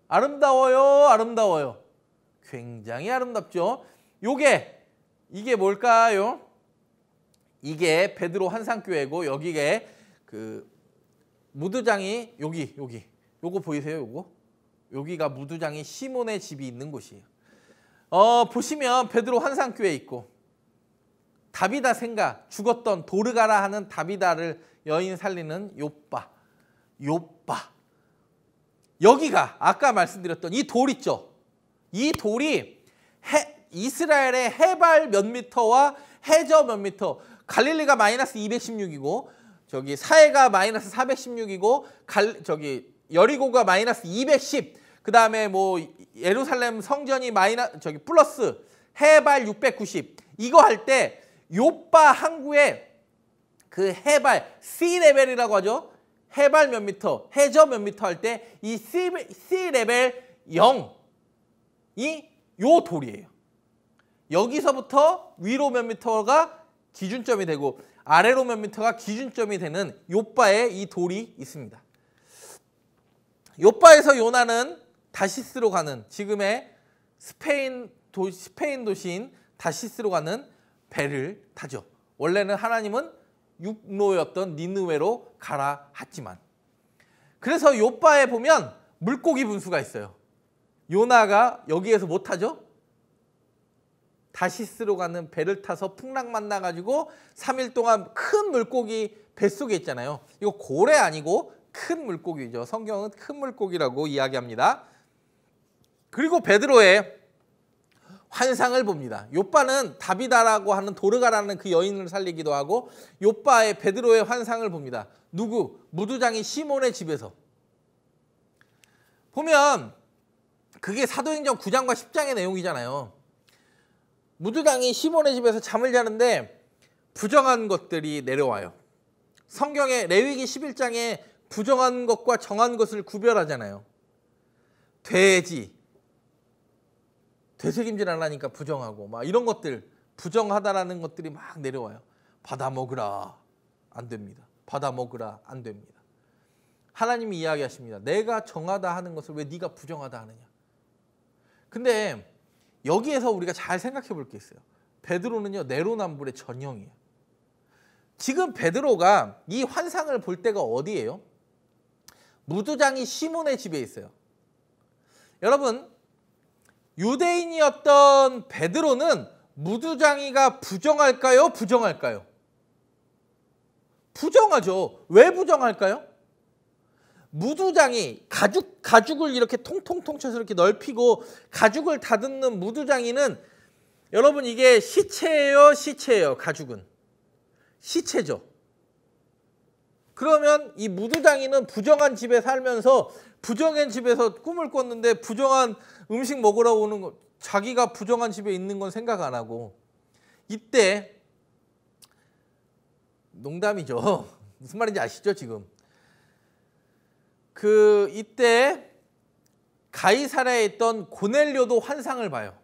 아름다워요, 아름다워요. 굉장히 아름답죠. 요게 이게 뭘까요? 이게 베드로 한산교회고 여기에 그 무드장이 여기 여기 요거 보이세요? 요거 여기가 무드장이 시몬의 집이 있는 곳이에요. 어 보시면 베드로 환상교회 있고 다비다 생각 죽었던 도르가라 하는 다비다를 여인 살리는 요빠 요빠. 여기가 아까 말씀드렸던 이 돌 있죠. 이 돌이 해, 이스라엘의 해발 몇 미터와 해저 몇 미터 갈릴리가 마이너스 216이고 저기 사해가 마이너스 416이고 갈 저기 여리고가 마이너스 210. 그다음에 뭐 예루살렘 성전이 마이너 저기 플러스 해발 690. 이거 할 때 요빠 항구의 그 해발 C 레벨이라고 하죠. 해발 몇 미터, 해저 몇 미터 할 때 이 C, 레벨 0이 요 돌이에요. 여기서부터 위로 몇 미터가 기준점이 되고 아래로 몇 미터가 기준점이 되는 요바에 이 돌이 있습니다. 요바에서 요나는 다시스로 가는 지금의 스페인 도, 스페인 도시인 다시스로 가는 배를 타죠. 원래는 하나님은 육로였던 니느웨로 가라갔지만 그래서 요빠에 보면 물고기 분수가 있어요. 요나가 여기에서 못 뭐 타죠? 다시스로 가는 배를 타서 풍랑 만나가지고 3일 동안 큰 물고기 뱃속에 있잖아요. 이거 고래 아니고 큰 물고기죠. 성경은 큰 물고기라고 이야기합니다. 그리고 베드로의 환상을 봅니다. 요빠는 다비다라고 하는 도르가라는 그 여인을 살리기도 하고 요빠의 베드로의 환상을 봅니다. 누구? 무두장이 시몬의 집에서. 보면 그게 사도행전 9장과 10장의 내용이잖아요. 무두장이 시몬의 집에서 잠을 자는데 부정한 것들이 내려와요. 성경에 레위기 11장에 부정한 것과 정한 것을 구별하잖아요. 돼지, 되새김질 안라니까 부정하고 막 이런 것들 부정하다라는 것들이 막 내려와요. 받아 먹으라 안 됩니다. 받아 먹으라 안 됩니다. 하나님이 이야기하십니다. 내가 정하다 하는 것을 왜 네가 부정하다 하느냐. 근데 여기에서 우리가 잘 생각해 볼 게 있어요. 베드로는요 내로남불의 전형이에요. 지금 베드로가 이 환상을 볼 때가 어디예요? 무두장이 시몬의 집에 있어요. 여러분 유대인이었던 베드로는 무두장이가 부정할까요? 부정할까요? 부정하죠. 왜 부정할까요? 무두장이 가죽 가죽을 이렇게 통통통 쳐서 이렇게 넓히고 가죽을 다듬는 무두장이는 여러분 이게 시체예요, 시체예요. 가죽은 시체죠. 그러면 이 무두장이는 부정한 집에 살면서 부정한 집에서 꿈을 꿨는데 부정한 음식 먹으러 오는 거 자기가 부정한 집에 있는 건 생각 안 하고 이때 농담이죠. [LAUGHS] 무슨 말인지 아시죠 지금? 그 이때 가이사라에 있던 고넬료도 환상을 봐요.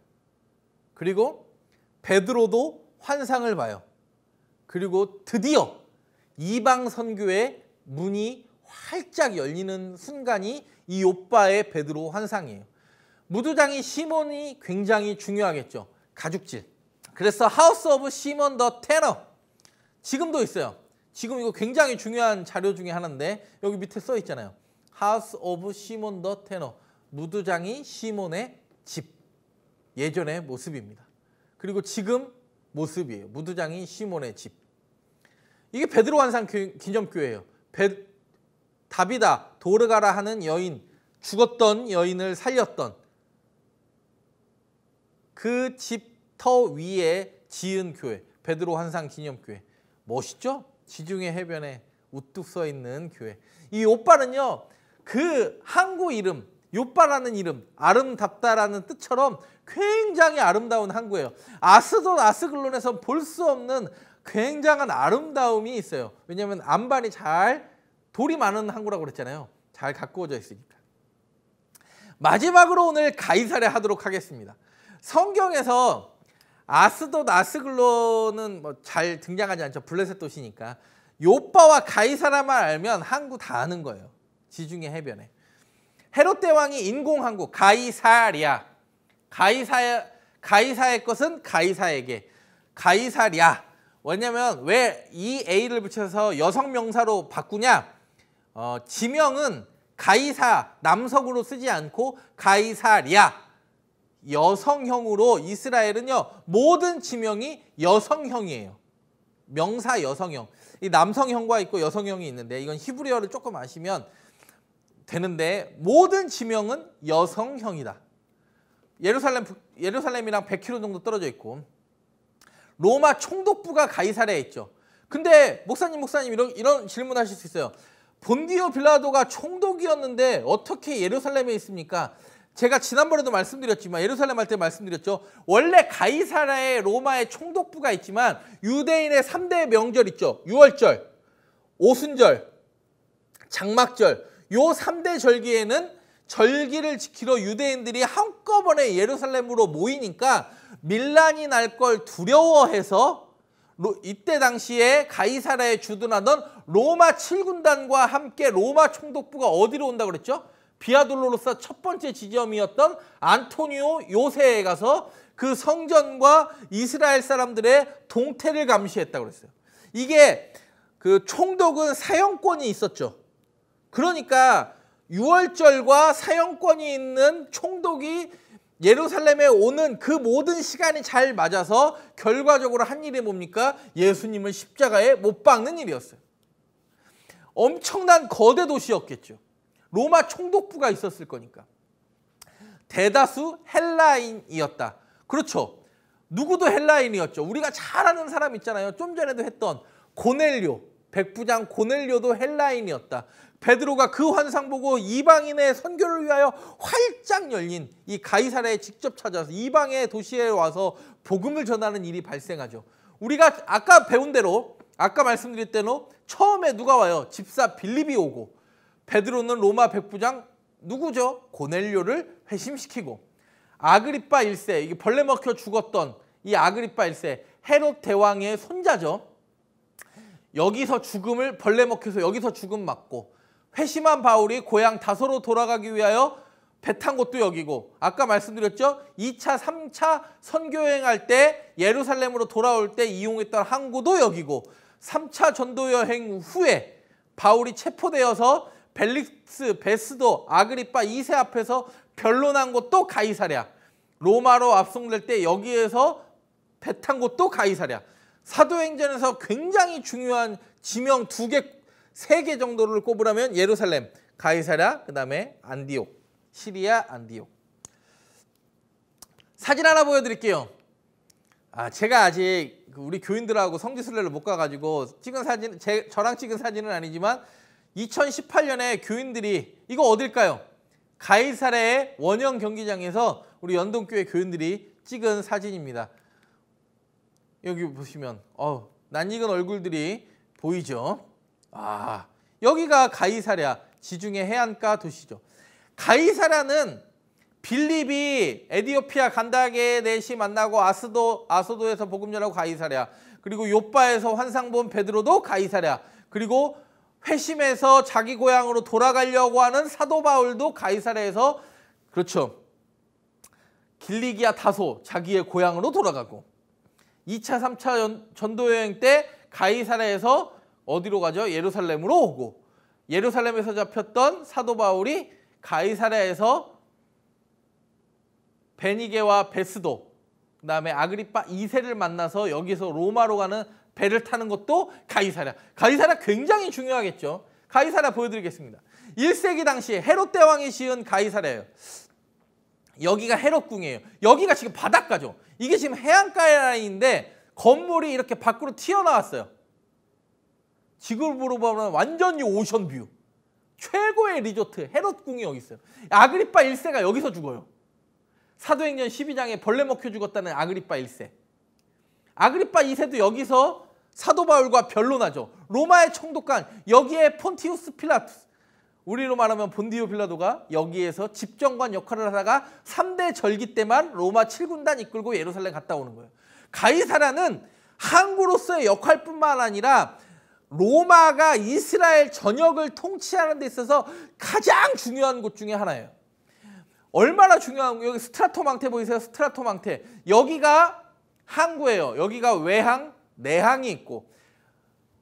그리고 베드로도 환상을 봐요. 그리고 드디어 이방 선교의 문이 활짝 열리는 순간이 이오빠의 베드로 환상이에요. 무두장이 시몬이 굉장히 중요하겠죠. 가죽질. 그래서 하우스 오브 시몬 더 테너 지금도 있어요. 지금 이거 굉장히 중요한 자료 중에 하나인데 여기 밑에 써 있잖아요. 하우스 오브 시몬 더 테너 무두장이 시몬의 집 예전의 모습입니다. 그리고 지금 모습이에요. 무두장이 시몬의 집. 이게 베드로 환상 기념교회예요. 베, 다비다 도르가라 하는 여인 죽었던 여인을 살렸던 그 집터 위에 지은 교회 베드로 환상 기념교회 멋있죠? 지중해 해변에 우뚝 서 있는 교회 이 오빠는요 그 항구 이름 요빠라는 이름 아름답다라는 뜻처럼 굉장히 아름다운 항구예요 아스돈 아스글론에서 볼 수 없는 굉장한 아름다움이 있어요. 왜냐하면 안반이 잘 돌이 많은 항구라고 그랬잖아요. 잘 가꾸어져 있으니까. 마지막으로 오늘 가이사를 하도록 하겠습니다. 성경에서 아스돗 아스글로는 뭐 잘 등장하지 않죠. 블레셋 도시니까. 요빠와 가이사라만 알면 항구 다 아는 거예요. 지중해 해변에. 헤롯 대왕이 인공 항구 가이사리아. 가이사 가이사의 것은 가이사에게. 가이사리아. 왜냐면 왜 이 A를 붙여서 여성 명사로 바꾸냐? 어, 지명은 가이사 남성으로 쓰지 않고 가이사리아 여성형으로 이스라엘은요 모든 지명이 여성형이에요. 명사 여성형. 이 남성형과 있고 여성형이 있는데 이건 히브리어를 조금 아시면 되는데 모든 지명은 여성형이다. 예루살렘 예루살렘이랑 100km 정도 떨어져 있고 로마 총독부가 가이사랴에 있죠. 근데 목사님 목사님 이런 이런 질문하실 수 있어요. 본디오 빌라도가 총독이었는데 어떻게 예루살렘에 있습니까? 제가 지난번에도 말씀드렸지만 예루살렘 할 때 말씀드렸죠. 원래 가이사라의 로마의 총독부가 있지만 유대인의 3대 명절 있죠. 유월절, 오순절, 장막절. 요 3대 절기에는 절기를 지키러 유대인들이 한꺼번에 예루살렘으로 모이니까 밀란이 날 걸 두려워해서 이때 당시에 가이사라에 주둔하던 로마 7군단과 함께 로마 총독부가 어디로 온다고 그랬죠? 비아돌로로서첫 번째 지점이었던 안토니오 요새에 가서 그 성전과 이스라엘 사람들의 동태를 감시했다고 그랬어요. 이게 그 총독은 사형권이 있었죠. 그러니까 유월절과 사형권이 있는 총독이 예루살렘에 오는 그 모든 시간이 잘 맞아서 결과적으로 한 일이 뭡니까? 예수님을 십자가에 못 박는 일이었어요. 엄청난 거대 도시였겠죠. 로마 총독부가 있었을 거니까. 대다수 헬라인이었다. 그렇죠. 누구도 헬라인이었죠. 우리가 잘 아는 사람 있잖아요. 좀 전에도 했던 고넬료, 백부장 고넬료도 헬라인이었다. 베드로가 그 환상 보고 이방인의 선교를 위하여 활짝 열린 이 가이사라에 직접 찾아서 이방의 도시에 와서 복음을 전하는 일이 발생하죠. 우리가 아까 배운 대로 아까 말씀드릴 때로 처음에 누가 와요? 집사 빌립이 오고 베드로는 로마 백부장 누구죠? 고넬료를 회심시키고 아그리빠 1세 이게 벌레 먹혀 죽었던 이 아그리빠 1세 헤롯 대왕의 손자죠. 여기서 죽음을 벌레 먹혀서 여기서 죽음 맞고 회심한 바울이 고향 다소로 돌아가기 위하여 배 탄곳도 여기고 아까 말씀드렸죠? 2차, 3차 선교여행할 때 예루살렘으로 돌아올 때 이용했던 항구도 여기고 3차 전도여행 후에 바울이 체포되어서 벨릭스, 베스도, 아그리빠 2세 앞에서 변론한 곳도 가이사랴 로마로 압송될 때 여기에서 배 탄 곳도 가이사랴 사도행전에서 굉장히 중요한 지명 두개 세개 정도를 꼽으라면 예루살렘, 가이사랴, 그다음에 안디옥, 시리아 안디옥. 사진 하나 보여드릴게요. 아 제가 아직 그 우리 교인들하고 성지 순례를 못 가가지고 찍은 사진, 제, 저랑 찍은 사진은 아니지만 2018년에 교인들이 이거 어딜까요? 가이사랴의 원형 경기장에서 우리 연동교회 교인들이 찍은 사진입니다. 여기 보시면 어, 낯익은 얼굴들이 보이죠? 아, 여기가 가이사랴, 지중해 해안가 도시죠. 가이사랴는 빌립이 에디오피아 간다게 넷이 만나고 아스도 아소도에서 복음 전하고 가이사랴 그리고 요바에서 환상 본 베드로도 가이사랴 그리고 회심에서 자기 고향으로 돌아가려고 하는 사도 바울도 가이사랴에서 그렇죠 길리기아 다소 자기의 고향으로 돌아가고 2차 3차 전도 여행 때 가이사랴에서 어디로 가죠? 예루살렘으로 오고 예루살렘에서 잡혔던 사도 바울이 가이사랴에서 베니게와 베스도 그다음에 아그리파 2세를 만나서 여기서 로마로 가는 배를 타는 것도 가이사랴. 가이사랴 굉장히 중요하겠죠. 가이사랴 보여드리겠습니다. 1세기 당시에 헤롯 대왕이 지은 가이사랴예요. 여기가 헤롯궁이에요. 여기가 지금 바닷가죠. 이게 지금 해안가 라인인데 건물이 이렇게 밖으로 튀어나왔어요. 지금으로 보면 완전히 오션뷰. 최고의 리조트 헤롯궁이 여기 있어요. 아그리파 1세가 여기서 죽어요. 사도행전 12장에 벌레 먹혀 죽었다는 아그리파 1세. 아그리파 2세도 여기서 사도 바울과 변론하죠. 로마의 총독관 여기에 폰티우스 필라투스 우리로 말하면 본디오 필라도가 여기에서 집정관 역할을 하다가 3대 절기 때만 로마 7군단 이끌고 예루살렘 갔다 오는 거예요. 가이사라는 항구로서의 역할뿐만 아니라 로마가 이스라엘 전역을 통치하는 데 있어서 가장 중요한 곳 중에 하나예요. 얼마나 중요한 여기 스트라토 망태 보이세요? 스트라토 망태. 여기가 항구예요. 여기가 외항, 내항이 있고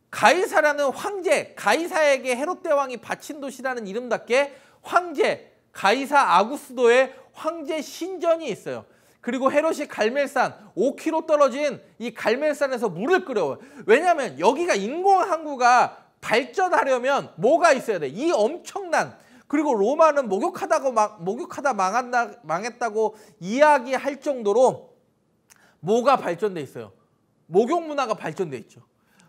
가이사라는 황제, 가이사에게 헤롯 대왕이 바친 도시라는 이름답게 황제, 가이사 아구스도의 황제 신전이 있어요. 그리고 헤롯이 갈멜산 5km 떨어진 이 갈멜산에서 물을 끓여요. 왜냐하면 여기가 인공항구가 발전하려면 뭐가 있어야 돼? 이 엄청난 그리고 로마는 목욕하다고 막 목욕하다 망한다 망했다고 이야기할 정도로 뭐가 발전돼 있어요. 목욕 문화가 발전돼 있죠.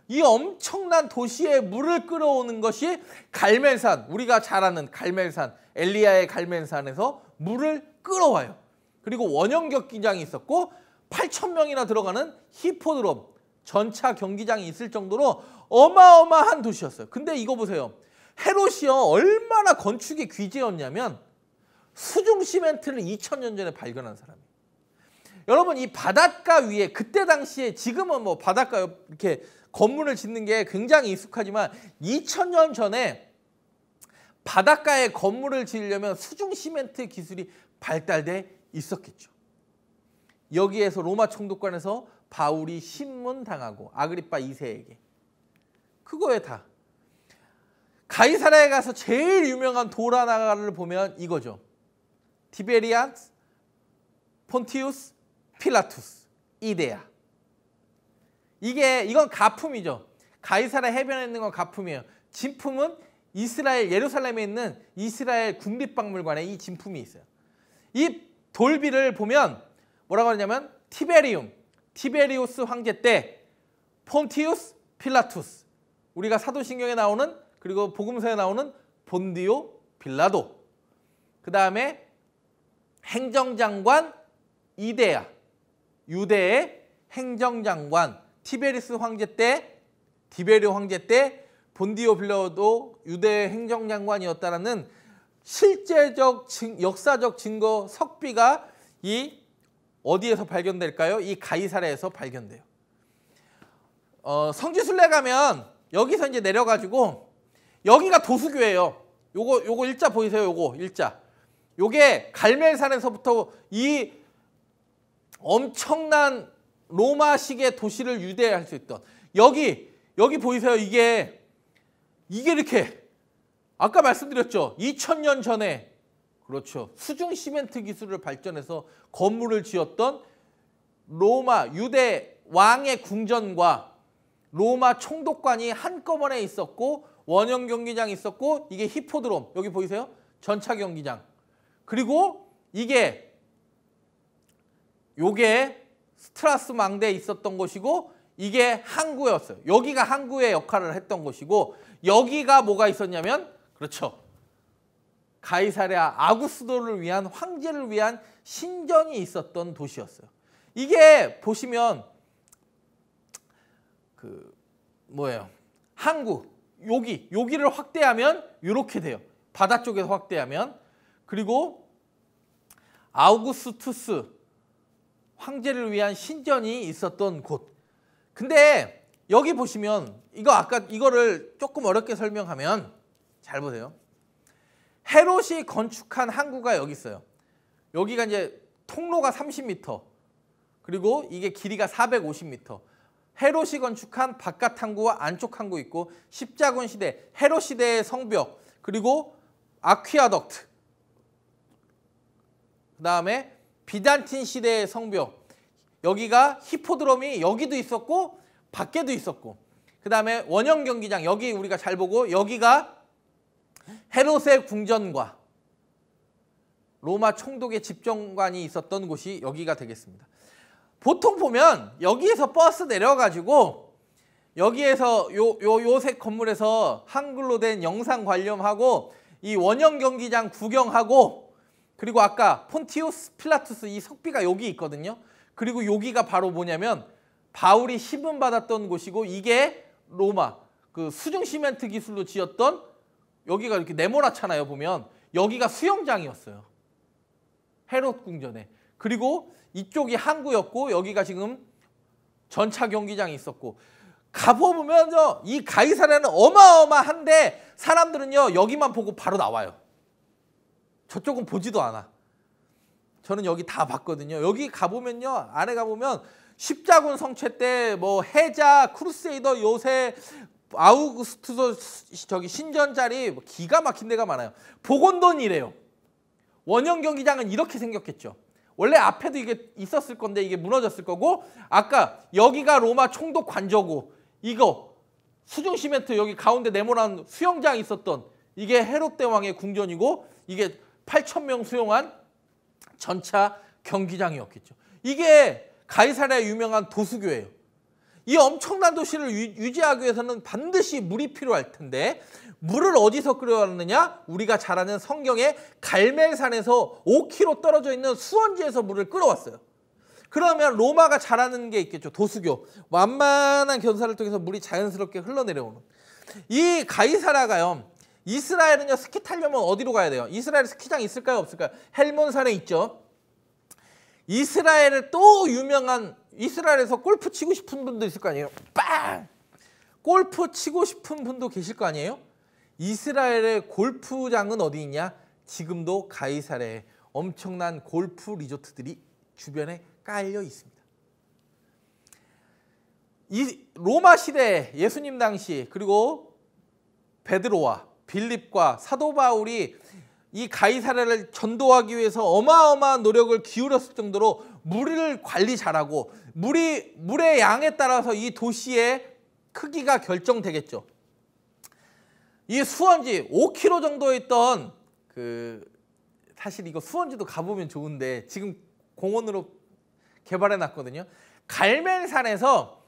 이 엄청난 도시에 물을 끌어오는 것이 갈멜산 우리가 잘 아는 갈멜산 엘리야의 갈멜산에서 물을 끌어와요. 그리고 원형 격기장이 있었고 8천 명이나 들어가는 히포드롬 전차 경기장이 있을 정도로 어마어마한 도시였어요. 근데 이거 보세요. 헤롯이요 얼마나 건축이 귀재였냐면 수중 시멘트를 2000년 전에 발견한 사람이에요. 여러분 이 바닷가 위에 그때 당시에 지금은 뭐 바닷가 이렇게 건물을 짓는 게 굉장히 익숙하지만 2000년 전에 바닷가에 건물을 지으려면 수중 시멘트 기술이 발달돼 있었겠죠. 여기에서 로마 총독관에서 바울이 신문당하고 아그리빠 2세에게 그거에 다 가이사라에 가서 제일 유명한 도라나가를 보면 이거죠. 티베리아스, 폰티우스, 필라투스, 이데아. 이게 이건 가품이죠. 가이사라 해변에 있는 건 가품이에요. 진품은 이스라엘 예루살렘에 있는 이스라엘 국립박물관에 이 진품이 있어요. 이 돌비를 보면 뭐라고 하냐면 티베리움, 티베리우스 황제 때 폰티우스 필라투스 우리가 사도신경에 나오는 그리고 복음서에 나오는 본디오 빌라도 그 다음에 행정장관 이데아 유대의 행정장관 티베리스 황제 때 디베리 황제 때 본디오 빌라도 유대의 행정장관이었다라는 실제적 역사적 증거 석비가 이 어디에서 발견될까요? 이 가이사라에서 발견돼요. 어, 성지순례 가면 여기서 이제 내려가지고 여기가 도수교예요. 요거 요거 일자 보이세요? 요거 일자. 요게 갈멜산에서부터 이 엄청난 로마식의 도시를 유대할 수 있던 여기 여기 보이세요? 이게 이게 이렇게 아까 말씀드렸죠. 2000년 전에 그렇죠. 수중 시멘트 기술을 발전해서 건물을 지었던 로마 유대 왕의 궁전과 로마 총독관이 한꺼번에 있었고 원형 경기장 이 있었고 이게 히포드롬 여기 보이세요? 전차 경기장 그리고 이게 요게 스트라스 망대에 있었던 곳이고 이게 항구였어요. 여기가 항구의 역할을 했던 곳이고 여기가 뭐가 있었냐면 그렇죠. 가이사랴 아구스도를 위한 황제를 위한 신전이 있었던 도시였어요. 이게 보시면 그 뭐예요? 항구 여기 여기를 확대하면 이렇게 돼요. 바다 쪽에서 확대하면 그리고 아우구스투스 황제를 위한 신전이 있었던 곳. 근데 여기 보시면 이거 아까 이거를 조금 어렵게 설명하면 잘 보세요. 헤롯이 건축한 항구가 여기 있어요. 여기가 이제 통로가 30m 그리고 이게 길이가 450m 헤롯이 건축한 바깥 항구와 안쪽 항구 있고 십자군 시대 헤롯 시대의 성벽 그리고 아퀴아덕트 그 다음에 비잔틴 시대의 성벽 여기가 히포드롬이 여기도 있었고 밖에도 있었고 그 다음에 원형 경기장 여기 우리가 잘 보고 여기가 헤롯의 궁전과 로마 총독의 집정관이 있었던 곳이 여기가 되겠습니다. 보통 보면 여기에서 버스 내려가지고 여기에서 요, 요, 요색 건물에서 한글로 된 영상 관념하고 이 원형 경기장 구경하고 그리고 아까 폰티우스 필라투스 이 석비가 여기 있거든요. 그리고 여기가 바로 뭐냐면 바울이 힘은 받았던 곳이고 이게 로마 그 수중 시멘트 기술로 지었던 여기가 이렇게 네모나잖아요 보면 여기가 수영장이었어요. 헤롯 궁전에. 그리고 이쪽이 항구였고 여기가 지금 전차 경기장이 있었고 가보면요 이 가이사라는 어마어마한데 사람들은요 여기만 보고 바로 나와요. 저쪽은 보지도 않아. 저는 여기 다 봤거든요. 여기 가보면요 안에 가보면 십자군 성체 때뭐 해자, 크루세이더, 요새 아우구스투스 저기 신전 자리 뭐 기가 막힌 데가 많아요. 보건돈이래요. 원형 경기장은 이렇게 생겼겠죠. 원래 앞에도 이게 있었을 건데 이게 무너졌을 거고 아까 여기가 로마 총독 관저고 이거 수중 시멘트 여기 가운데 네모난 수영장 있었던 이게 헤롯 대왕의 궁전이고 이게 8천 명 수용한 전차 경기장이었겠죠. 이게 가이사의 유명한 도수교예요. 이 엄청난 도시를 유, 지하기 위해서는 반드시 물이 필요할 텐데 물을 어디서 끌어왔느냐? 우리가 잘 아는 성경의 갈멜산에서 5km 떨어져 있는 수원지에서 물을 끌어왔어요. 그러면 로마가 잘하는 게 있겠죠. 도수교. 완만한 견사를 통해서 물이 자연스럽게 흘러내려오는. 이 가이사라가요. 이스라엘은요. 스키 타려면 어디로 가야 돼요? 이스라엘 스키장 있을까요? 없을까요? 헬몬산에 있죠. 이스라엘의 또 유명한 이스라엘에서 골프 치고 싶은 분도 있을 거 아니에요. 빵! 골프 치고 싶은 분도 계실 거 아니에요? 이스라엘의 골프장은 어디 있냐? 지금도 가이사레에 엄청난 골프 리조트들이 주변에 깔려 있습니다. 이 로마 시대 예수님 당시 그리고 베드로와 빌립과 사도 바울이 이 가이사라를 전도하기 위해서 어마어마한 노력을 기울였을 정도로 물을 관리 잘하고 물이 물의 양에 따라서 이 도시의 크기가 결정되겠죠. 이 수원지 5km 정도 있던 그 사실 이거 수원지도 가보면 좋은데 지금 공원으로 개발해 놨거든요. 갈멜산에서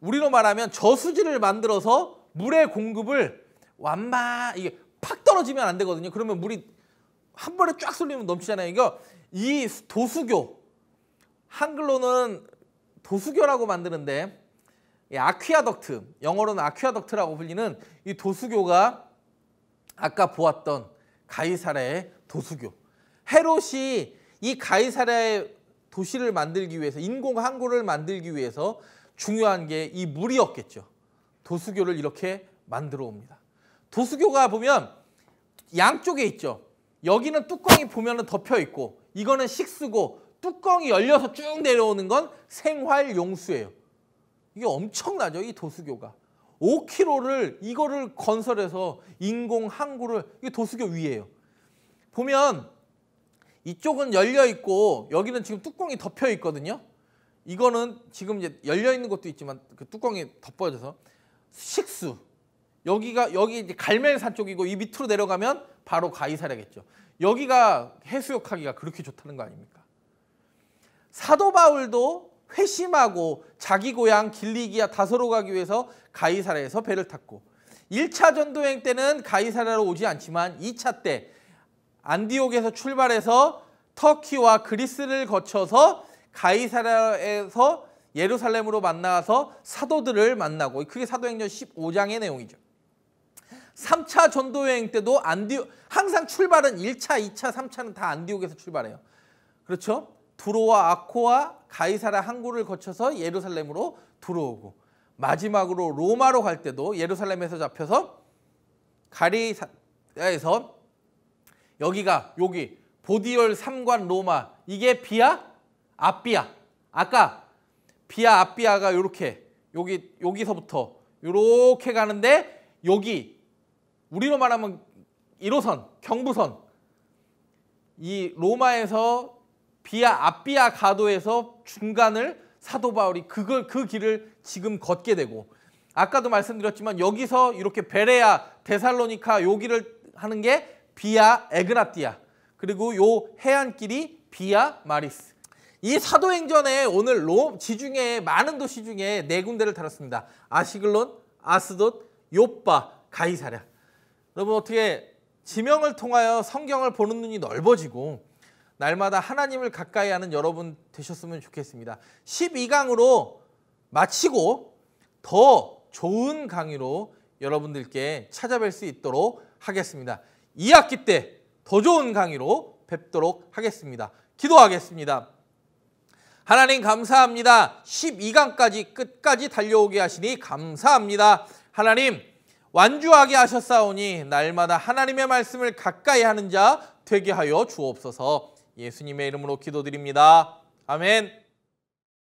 우리로 말하면 저수지를 만들어서 물의 공급을 완마 이게 팍 떨어지면 안 되거든요. 그러면 물이 한 번에 쫙 쏠리면 넘치잖아요. 이거 이 도수교 한글로는 도수교라고 만드는데 아퀴아덕트, 영어로는 아퀴아덕트라고 불리는 이 도수교가 아까 보았던 가이사라의 도수교. 헤롯이 이 가이사라의 도시를 만들기 위해서 인공 항구를 만들기 위해서 중요한 게 이 물이었겠죠. 도수교를 이렇게 만들어 옵니다. 도수교가 보면 양쪽에 있죠. 여기는 뚜껑이 보면 은 덮여 있고 이거는 식수고 뚜껑이 열려서 쭉 내려오는 건 생활용수예요. 이게 엄청나죠, 이 도수교가. 5km를 이거를 건설해서 인공 항구를 이게 도수교 위에요. 보면 이쪽은 열려 있고 여기는 지금 뚜껑이 덮여 있거든요. 이거는 지금 이제 열려 있는 것도 있지만 그 뚜껑이 덮어져서 식수 여기가 여기 이제 갈멜산 쪽이고 이 밑으로 내려가면 바로 가이사라겠죠. 여기가 해수욕하기가 그렇게 좋다는 거 아닙니까? 사도 바울도 회심하고 자기 고향 길리기아 다소로 가기 위해서 가이사라에서 배를 탔고 1차 전도행 때는 가이사라로 오지 않지만 2차 때 안디옥에서 출발해서 터키와 그리스를 거쳐서 가이사라에서 예루살렘으로 만나서 사도들을 만나고 그게 사도행전 15장의 내용이죠. 3차 전도여행 때도 안디옥 항상 출발은 1차, 2차, 3차는 다 안디옥에서 출발해요. 그렇죠? 두로와 아코와 가이사라 항구를 거쳐서 예루살렘으로 들어오고 마지막으로 로마로 갈 때도 예루살렘에서 잡혀서 가리사에서 여기가 여기 보디올 3관 로마 이게 비아 아비아 아까 비아 아비아가 이렇게 여기 여기서부터 이렇게 가는데 여기 우리로 말하면 1호선 경부선 이 로마에서 비아 앞비아 가도에서 중간을 사도 바울이 그걸 그 길을 지금 걷게 되고 아까도 말씀드렸지만 여기서 이렇게 베레아 데살로니카 여기를 하는 게 비아 에그나티아 그리고 요 해안길이 비아 마리스 이 사도행전에 오늘 롬 지중해 많은 도시 중에 네 군데를 다뤘습니다. 아시글론, 아스돗, 요빠, 가이사랴. 여러분 어떻게 지명을 통하여 성경을 보는 눈이 넓어지고 날마다 하나님을 가까이 하는 여러분 되셨으면 좋겠습니다. 12강으로 마치고 더 좋은 강의로 여러분들께 찾아뵐 수 있도록 하겠습니다. 2학기 때 더 좋은 강의로 뵙도록 하겠습니다. 기도하겠습니다. 하나님 감사합니다. 12강까지 끝까지 달려오게 하시니 감사합니다. 하나님 완주하게 하셨사오니 날마다 하나님의 말씀을 가까이 하는 자 되게 하여 주옵소서. 예수님의 이름으로 기도드립니다. 아멘.